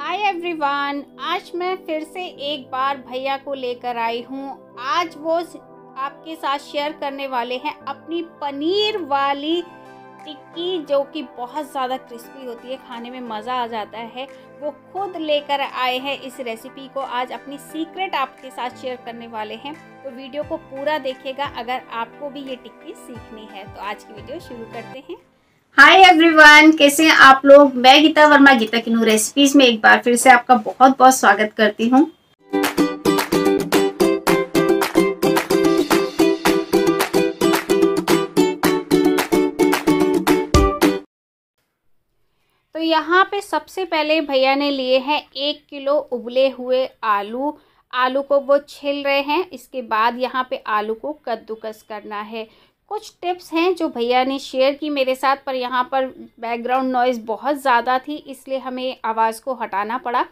hi everyone आज मैं फिर से एक बार भैया को लेकर आई हूँ आज वो आपके साथ शेयर करने वाले हैं अपनी पनीर वाली टिक्की जो कि बहुत ज़्यादा क्रिस्पी होती है खाने में मज़ा आ जाता है वो खुद लेकर आए हैं इस रेसिपी को आज अपनी सीक्रेट आपके साथ शेयर करने वाले हैं तो वीडियो को पूरा देखेगा अगर आपको भी ये टिक्की सीखनी है तो आज की वीडियो शुरू करते हैं हाय एवरीवन कैसे हैं आप लोग मैं गीता वर्मा गीता की नू रेसिपीज में एक बार फिर से आपका बहुत बहुत स्वागत करती हूँ तो यहाँ पे सबसे पहले भैया ने लिए हैं एक किलो उबले हुए आलू आलू को वो छिल रहे हैं इसके बाद यहाँ पे आलू को कद्दूकस करना है कुछ टिप्स हैं जो भैया ने शेयर की मेरे साथ पर यहाँ पर बैकग्राउंड नॉइज़ बहुत ज़्यादा थी इसलिए हमें आवाज़ को हटाना पड़ा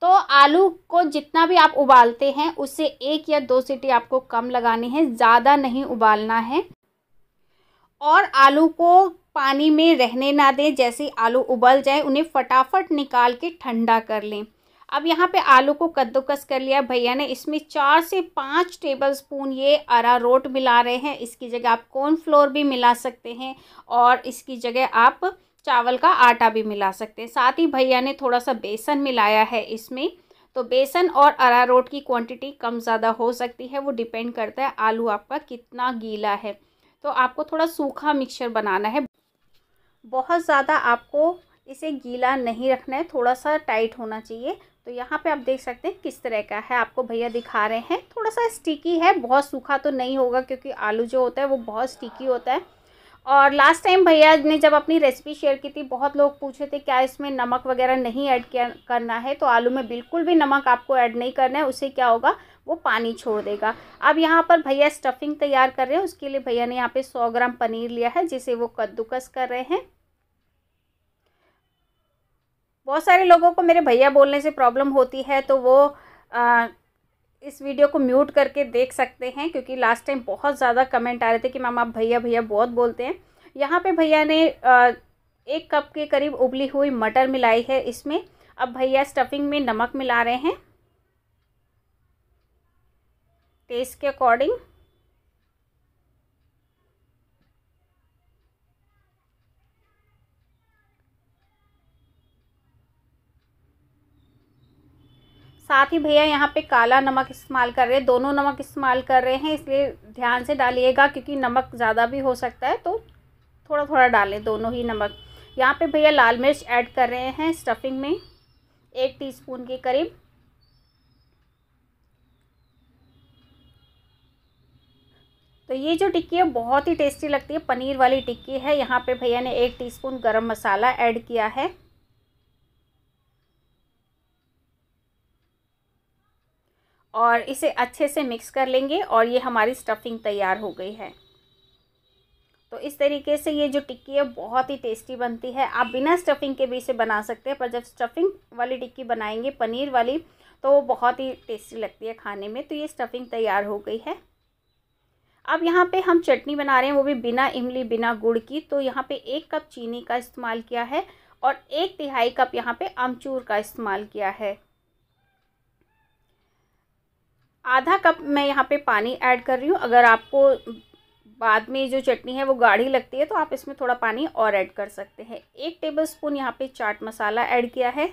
तो आलू को जितना भी आप उबालते हैं उससे एक या दो सीटी आपको कम लगानी है ज़्यादा नहीं उबालना है और आलू को पानी में रहने ना दें जैसे आलू उबल जाए उन्हें फटाफट निकाल के ठंडा कर लें अब यहाँ पे आलू को कद्दूकस कर लिया भैया ने इसमें चार से पाँच टेबल स्पून ये अरारोट मिला रहे हैं इसकी जगह आप कॉर्न फ्लोर भी मिला सकते हैं और इसकी जगह आप चावल का आटा भी मिला सकते हैं साथ ही भैया ने थोड़ा सा बेसन मिलाया है इसमें तो बेसन और अरारोट की क्वांटिटी कम ज़्यादा हो सकती है वो डिपेंड करता है आलू आपका कितना गीला है तो आपको थोड़ा सूखा मिक्सचर बनाना है बहुत ज़्यादा आपको इसे गीला नहीं रखना है थोड़ा सा टाइट होना चाहिए तो यहाँ पे आप देख सकते हैं किस तरह का है आपको भैया दिखा रहे हैं थोड़ा सा स्टिकी है बहुत सूखा तो नहीं होगा क्योंकि आलू जो होता है वो बहुत स्टिकी होता है और लास्ट टाइम भैया ने जब अपनी रेसिपी शेयर की थी बहुत लोग पूछे थे क्या इसमें नमक वगैरह नहीं ऐड किया करना है तो आलू में बिल्कुल भी नमक आपको ऐड नहीं करना है उससे क्या होगा वो पानी छोड़ देगा अब यहाँ पर भैया स्टफिंग तैयार कर रहे हैं उसके लिए भैया ने यहाँ पे 100 ग्राम पनीर लिया है जिसे वो कद्दूकस कर रहे हैं बहुत सारे लोगों को मेरे भैया बोलने से प्रॉब्लम होती है तो वो आ, इस वीडियो को म्यूट करके देख सकते हैं क्योंकि लास्ट टाइम बहुत ज़्यादा कमेंट आ रहे थे कि मैम आप भैया भैया बहुत बोलते हैं यहाँ पे भैया ने आ, एक कप के करीब उबली हुई मटर मिलाई है इसमें अब भैया स्टफिंग में नमक मिला रहे हैं टेस्ट के अकॉर्डिंग साथ ही भैया यहाँ पे काला नमक इस्तेमाल कर रहे हैं दोनों नमक इस्तेमाल कर रहे हैं इसलिए ध्यान से डालिएगा क्योंकि नमक ज़्यादा भी हो सकता है तो थोड़ा थोड़ा डालें दोनों ही नमक यहाँ पे भैया लाल मिर्च ऐड कर रहे हैं स्टफिंग में एक टीस्पून के करीब तो ये जो टिक्की है बहुत ही टेस्टी लगती है पनीर वाली टिक्की है यहाँ पे भैया ने एक टीस्पून गरम मसाला ऐड किया है और इसे अच्छे से मिक्स कर लेंगे और ये हमारी स्टफिंग तैयार हो गई है तो इस तरीके से ये जो टिक्की है बहुत ही टेस्टी बनती है आप बिना स्टफिंग के भी इसे बना सकते हैं पर जब स्टफिंग वाली टिक्की बनाएंगे पनीर वाली तो वो बहुत ही टेस्टी लगती है खाने में तो ये स्टफिंग तैयार हो गई है अब यहाँ पे हम चटनी बना रहे हैं वो भी बिना इमली बिना गुड़ की तो यहाँ पे एक कप चीनी का इस्तेमाल किया है और एक तिहाई कप यहाँ पे अमचूर का इस्तेमाल किया है आधा कप मैं यहाँ पे पानी ऐड कर रही हूँ अगर आपको बाद में जो चटनी है वो गाढ़ी लगती है तो आप इसमें थोड़ा पानी और ऐड कर सकते हैं एक टेबल स्पून यहाँ पर चाट मसाला ऐड किया है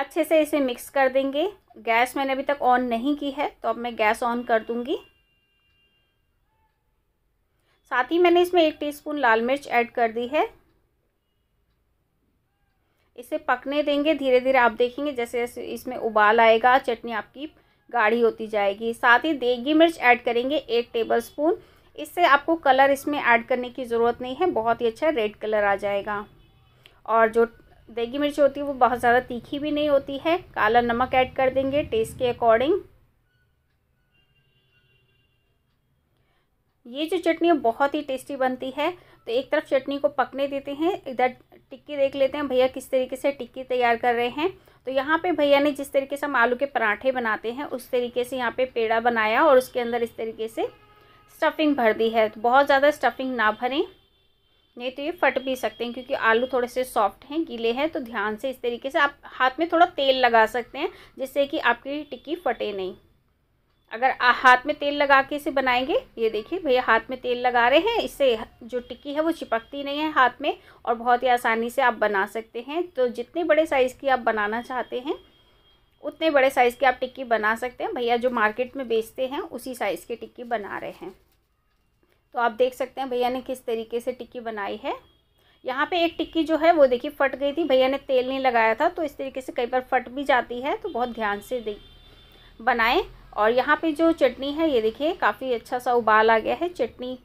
अच्छे से इसे मिक्स कर देंगे गैस मैंने अभी तक ऑन नहीं की है तो अब मैं गैस ऑन कर दूँगी साथ ही मैंने इसमें एक टीस्पून लाल मिर्च ऐड कर दी है इसे पकने देंगे धीरे धीरे आप देखेंगे जैसे जैसे इसमें उबाल आएगा चटनी आपकी गाढ़ी होती जाएगी साथ ही देगी मिर्च ऐड करेंगे एक टेबल स्पून इससे आपको कलर इसमें ऐड करने की ज़रूरत नहीं है बहुत ही अच्छा रेड कलर आ जाएगा और जो देगी मिर्च होती है वो बहुत ज़्यादा तीखी भी नहीं होती है काला नमक ऐड कर देंगे टेस्ट के अकॉर्डिंग ये जो चटनी है बहुत ही टेस्टी बनती है तो एक तरफ चटनी को पकने देते हैं इधर टिक्की देख लेते हैं भैया किस तरीके से टिक्की तैयार कर रहे हैं तो यहाँ पे भैया ने जिस तरीके से हम आलू के पराठे बनाते हैं उस तरीके से यहाँ पे पेड़ा बनाया और उसके अंदर इस तरीके से स्टफिंग भर दी है तो बहुत ज़्यादा स्टफिंग ना भरें नहीं तो ये फट भी सकते हैं क्योंकि आलू थोड़े से सॉफ्ट हैं गीले हैं तो ध्यान से इस तरीके से आप हाथ में थोड़ा तेल लगा सकते हैं जिससे कि आपकी टिक्की फटे नहीं अगर हाथ में तेल लगा के इसे बनाएंगे ये देखिए भैया हाथ में तेल लगा रहे हैं इससे जो टिक्की है वो चिपकती नहीं है हाथ में और बहुत ही आसानी से आप बना सकते हैं तो जितने बड़े साइज़ की आप बनाना चाहते हैं उतने बड़े साइज़ की आप टिक्की बना सकते हैं भैया जो मार्केट में बेचते हैं उसी साइज़ की टिक्की बना रहे हैं तो आप देख सकते हैं भैया ने किस तरीके से टिक्की बनाई है यहाँ पे एक टिक्की जो है वो देखिए फट गई थी भैया ने तेल नहीं लगाया था तो इस तरीके से कई बार फट भी जाती है तो बहुत ध्यान से बनाएं और यहाँ पे जो चटनी है ये देखिए काफ़ी अच्छा सा उबाल आ गया है चटनी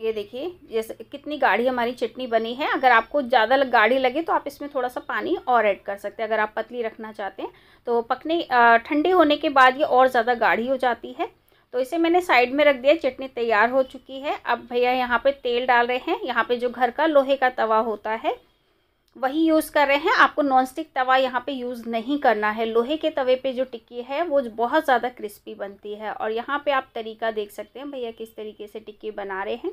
ये देखिए जैसे कितनी गाढ़ी हमारी चटनी बनी है अगर आपको ज़्यादा गाढ़ी लगे तो आप इसमें थोड़ा सा पानी और ऐड कर सकते हैं अगर आप पतली रखना चाहते हैं तो पकने ठंडी होने के बाद ये और ज़्यादा गाढ़ी हो जाती है तो इसे मैंने साइड में रख दिया चटनी तैयार हो चुकी है अब भैया यहाँ पे तेल डाल रहे हैं यहाँ पे जो घर का लोहे का तवा होता है वही यूज़ कर रहे हैं आपको नॉन स्टिक तवा यहाँ पे यूज़ नहीं करना है लोहे के तवे पे जो टिक्की है वो बहुत ज़्यादा क्रिस्पी बनती है और यहाँ पे आप तरीका देख सकते हैं भैया किस तरीके से टिक्की बना रहे हैं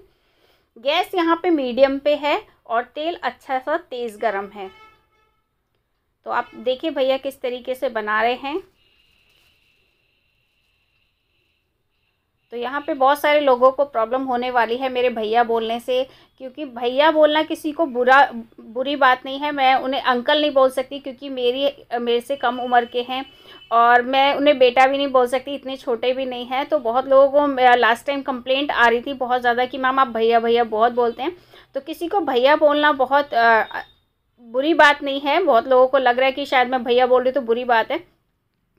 गैस यहाँ पे मीडियम पे है और तेल अच्छा सा तेज़ गर्म है तो आप देखिए भैया किस तरीके से बना रहे हैं तो यहाँ पे बहुत सारे लोगों को प्रॉब्लम होने वाली है मेरे भैया बोलने से क्योंकि भैया बोलना किसी को बुरा बुरी बात नहीं है मैं उन्हें अंकल नहीं बोल सकती क्योंकि मेरी मेरे से कम उम्र के हैं और मैं उन्हें बेटा भी नहीं बोल सकती इतने छोटे भी नहीं हैं तो बहुत लोगों को लास्ट टाइम कंप्लेंट आ रही थी बहुत ज़्यादा कि मैम आप भैया भैया बहुत बोलते हैं तो किसी को भैया बोलना बहुत आ, बुरी बात नहीं है बहुत लोगों को लग रहा है कि शायद मैं भैया बोल रही तो बुरी बात है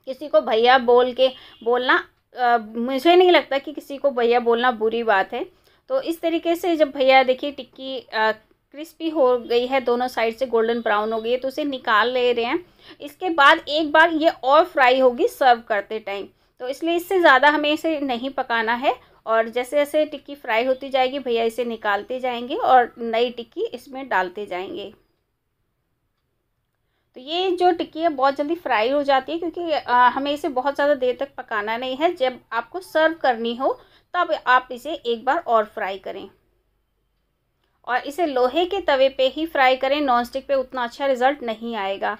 किसी को भैया बोल के बोलना मुझे नहीं लगता कि किसी को भैया बोलना बुरी बात है तो इस तरीके से जब भैया देखिए टिक्की क्रिस्पी हो गई है दोनों साइड से गोल्डन ब्राउन हो गई है तो उसे निकाल ले रहे हैं इसके बाद एक बार ये और फ्राई होगी सर्व करते टाइम तो इसलिए इससे ज़्यादा हमें इसे नहीं पकाना है और जैसे जैसे टिक्की फ्राई होती जाएगी भैया इसे निकालते जाएंगे और नई टिक्की इसमें डालते जाएंगे ये जो टिक्की है बहुत जल्दी फ्राई हो जाती है क्योंकि हमें इसे बहुत ज़्यादा देर तक पकाना नहीं है जब आपको सर्व करनी हो तब आप इसे एक बार और फ्राई करें और इसे लोहे के तवे पे ही फ्राई करें नॉन स्टिक पे उतना अच्छा रिज़ल्ट नहीं आएगा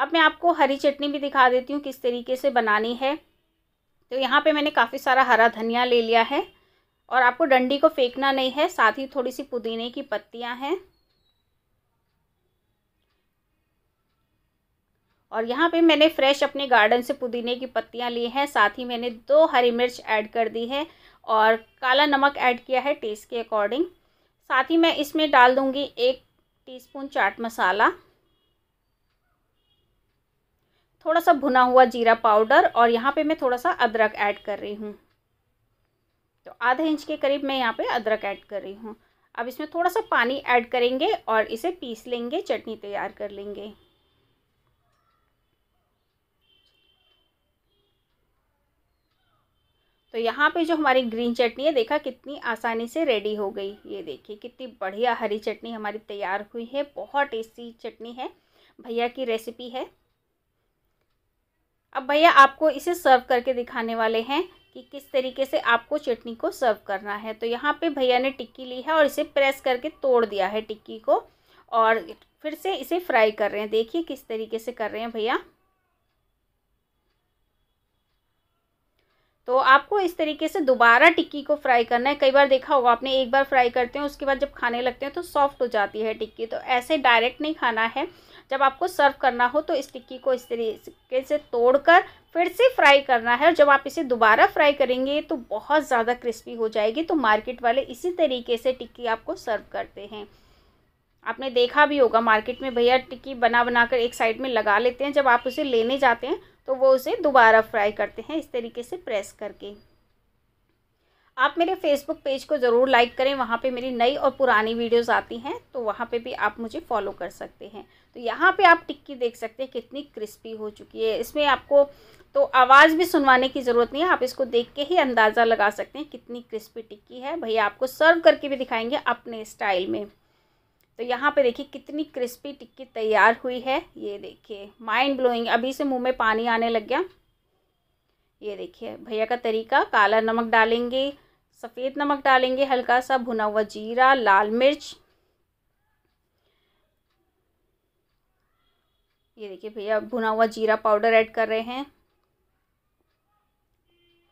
अब मैं आपको हरी चटनी भी दिखा देती हूँ किस तरीके से बनानी है तो यहाँ पे मैंने काफ़ी सारा हरा धनिया ले लिया है और आपको डंडी को फेंकना नहीं है साथ ही थोड़ी सी पुदीने की पत्तियाँ हैं और यहाँ पे मैंने फ्रेश अपने गार्डन से पुदीने की पत्तियाँ ली हैं साथ ही मैंने दो हरी मिर्च ऐड कर दी है और काला नमक ऐड किया है टेस्ट के अकॉर्डिंग साथ ही मैं इसमें डाल दूँगी एक टीस्पून चाट मसाला थोड़ा सा भुना हुआ जीरा पाउडर और यहाँ पे मैं थोड़ा सा अदरक ऐड कर रही हूँ तो आधे इंच के करीब मैं यहाँ पे अदरक ऐड कर रही हूँ अब इसमें थोड़ा सा पानी ऐड करेंगे और इसे पीस लेंगे चटनी तैयार कर लेंगे तो यहाँ पे जो हमारी ग्रीन चटनी है देखा कितनी आसानी से रेडी हो गई ये देखिए कितनी बढ़िया हरी चटनी हमारी तैयार हुई है बहुत टेस्टी चटनी है भैया की रेसिपी है अब भैया आपको इसे सर्व करके दिखाने वाले हैं कि किस तरीके से आपको चटनी को सर्व करना है तो यहाँ पे भैया ने टिक्की ली है और इसे प्रेस करके तोड़ दिया है टिक्की को और फिर से इसे फ्राई कर रहे हैं देखिए किस तरीके से कर रहे हैं भैया तो आपको इस तरीके से दोबारा टिक्की को फ्राई करना है कई बार देखा होगा आपने एक बार फ्राई करते हैं उसके बाद जब खाने लगते हैं तो सॉफ्ट हो जाती है टिक्की तो ऐसे डायरेक्ट नहीं खाना है जब आपको सर्व करना हो तो इस टिक्की को इस तरीके से तोड़कर फिर से फ्राई करना है और जब आप इसे दोबारा फ्राई करेंगे तो बहुत ज़्यादा क्रिस्पी हो जाएगी तो मार्केट वाले इसी तरीके से टिक्की आपको सर्व करते हैं आपने देखा भी होगा मार्केट में भैया टिक्की बना कर एक साइड में लगा लेते हैं जब आप उसे लेने जाते हैं तो वो उसे दोबारा फ्राई करते हैं इस तरीके से प्रेस करके आप मेरे फेसबुक पेज को ज़रूर लाइक करें वहाँ पे मेरी नई और पुरानी वीडियोस आती हैं तो वहाँ पे भी आप मुझे फॉलो कर सकते हैं तो यहाँ पे आप टिक्की देख सकते हैं कितनी क्रिस्पी हो चुकी है इसमें आपको तो आवाज़ भी सुनवाने की ज़रूरत नहीं है आप इसको देख के ही अंदाज़ा लगा सकते हैं कितनी क्रिस्पी टिक्की है भैया आपको सर्व करके भी दिखाएंगे अपने स्टाइल में तो यहाँ पे देखिए कितनी क्रिस्पी टिक्की तैयार हुई है ये देखिए माइंड ब्लोइंग अभी से मुंह में पानी आने लग गया ये देखिए भैया का तरीका काला नमक डालेंगे सफ़ेद नमक डालेंगे हल्का सा भुना हुआ जीरा लाल मिर्च ये देखिए भैया भुना हुआ जीरा पाउडर ऐड कर रहे हैं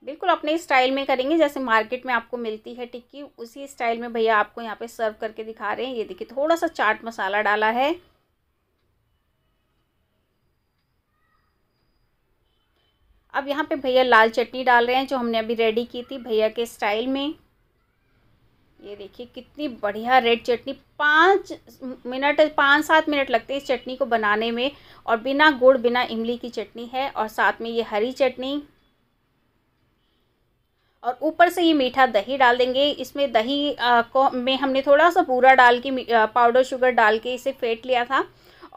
बिल्कुल अपने स्टाइल में करेंगे जैसे मार्केट में आपको मिलती है टिक्की उसी स्टाइल में भैया आपको यहाँ पे सर्व करके दिखा रहे हैं ये देखिए थोड़ा सा चाट मसाला डाला है अब यहाँ पे भैया लाल चटनी डाल रहे हैं जो हमने अभी रेडी की थी भैया के स्टाइल में ये देखिए कितनी बढ़िया रेड चटनी पाँच मिनट पाँच सात मिनट लगते हैं इस चटनी को बनाने में और बिना गुड़ बिना इमली की चटनी है और साथ में ये हरी चटनी और ऊपर से ये मीठा दही डाल देंगे इसमें दही आ, को में हमने थोड़ा सा पूरा डाल के पाउडर शुगर डाल के इसे फेंट लिया था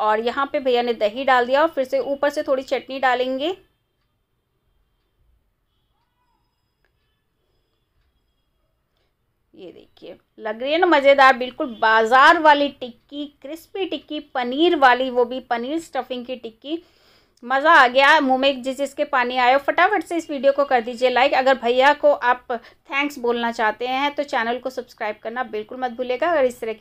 और यहाँ पे भैया ने दही डाल दिया और फिर से ऊपर से थोड़ी चटनी डालेंगे ये देखिए लग रही है ना मज़ेदार बिल्कुल बाज़ार वाली टिक्की क्रिस्पी टिक्की पनीर वाली वो भी पनीर स्टफिंग की टिक्की मज़ा आ गया मुँह में जिस जिसके पानी आए फटाफट से इस वीडियो को कर दीजिए लाइक अगर भैया को आप थैंक्स बोलना चाहते हैं तो चैनल को सब्सक्राइब करना बिल्कुल मत भूलेगा अगर इस तरह